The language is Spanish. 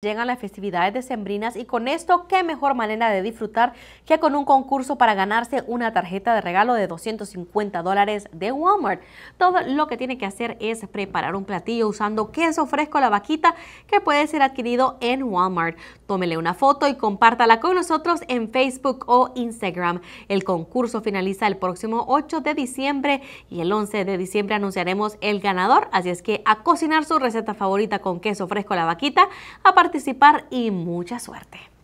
Llegan las festividades sembrinas y con esto, qué mejor manera de disfrutar que con un concurso para ganarse una tarjeta de regalo de 250 dólares de Walmart. Todo lo que tiene que hacer es preparar un platillo usando queso fresco la vaquita que puede ser adquirido en Walmart. Tómele una foto y compártala con nosotros en Facebook o Instagram. El concurso finaliza el próximo 8 de diciembre y el 11 de diciembre anunciaremos el ganador, así es que a cocinar su receta favorita con queso fresco la vaquita participar y mucha suerte.